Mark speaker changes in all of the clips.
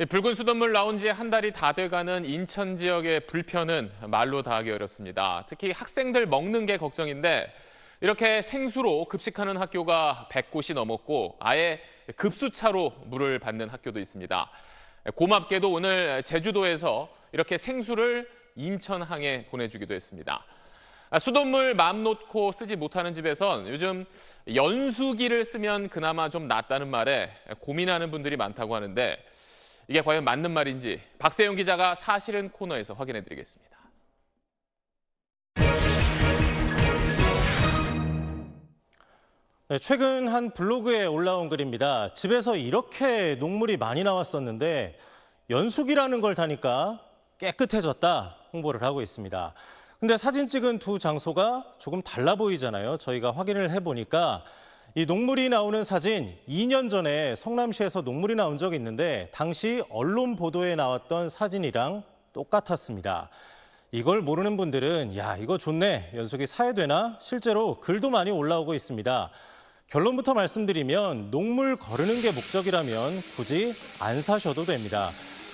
Speaker 1: 예, 붉은 수돗물 나온 지 한 달이 다 돼가는 인천 지역의 불편은 말로 다하기 어렵습니다. 특히 학생들 먹는 게 걱정인데 이렇게 생수로 급식하는 학교가 100곳이 넘었고 아예 급수차로 물을 받는 학교도 있습니다. 예, 고맙게도 오늘 제주도에서 이렇게 생수를 인천항에 보내주기도 했습니다. 아, 수돗물 맘 놓고 쓰지 못하는 집에선 요즘 연수기를 쓰면 그나마 좀 낫다는 말에 고민하는 분들이 많다고 하는데 이게 과연 맞는 말인지 박세용 기자가 사실은 코너에서 확인해 드리겠습니다.
Speaker 2: 네, 최근 한 블로그에 올라온 글입니다. 집에서 이렇게 녹물이 많이 나왔었는데 연수기라는 걸 다니까 깨끗해졌다 홍보를 하고 있습니다. 근데 사진 찍은 두 장소가 조금 달라 보이잖아요. 저희가 확인을 해보니까 이 녹물이 나오는 사진 2년 전에 성남시에서 녹물이 나온 적이 있는데 당시 언론 보도에 나왔던 사진이랑 똑같았습니다. 이걸 모르는 분들은 야 이거 좋네 연속이 사야 되나 실제로 글도 많이 올라오고 있습니다. 결론부터 말씀드리면 녹물 거르는 게 목적이라면 굳이 안 사셔도 됩니다.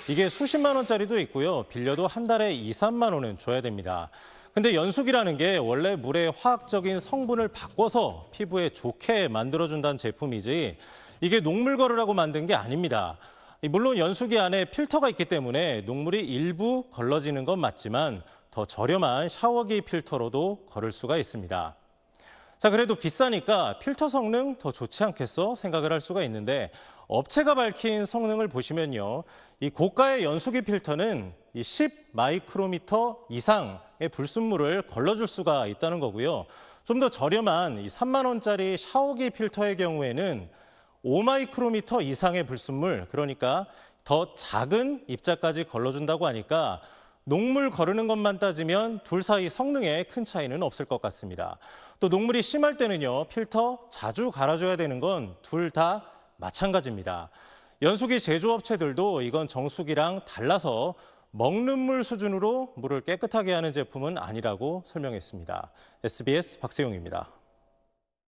Speaker 2: 이게 수십만 원짜리도 있고요 빌려도 한 달에 2, 3만 원은 줘야 됩니다. 근데 연숙이라는 게 원래 물의 화학적인 성분을 바꿔서 피부에 좋게 만들어준다는 제품이지 이게 녹물 거르라고 만든 게 아닙니다. 물론 연수기 안에 필터가 있기 때문에 녹물이 일부 걸러지는 건 맞지만 더 저렴한 샤워기 필터로도 걸을 수가 있습니다. 자, 그래도 비싸니까 필터 성능 더 좋지 않겠어 생각을 할 수가 있는데 업체가 밝힌 성능을 보시면요. 이 고가의 연수기 필터는 이 10 마이크로미터 이상 불순물을 걸러줄 수가 있다는 거고요. 좀 더 저렴한 이 3만 원짜리 샤워기 필터의 경우에는 5마이크로미터 이상의 불순물, 그러니까 더 작은 입자까지 걸러준다고 하니까 농물 거르는 것만 따지면 둘 사이 성능에 큰 차이는 없을 것 같습니다. 또 농물이 심할 때는요, 필터 자주 갈아줘야 되는 건 둘 다 마찬가지입니다. 연수기 제조업체들도 이건 정수기랑 달라서 먹는 물 수준으로 물을 깨끗하게 하는 제품은 아니라고 설명했습니다. SBS 박세용입니다.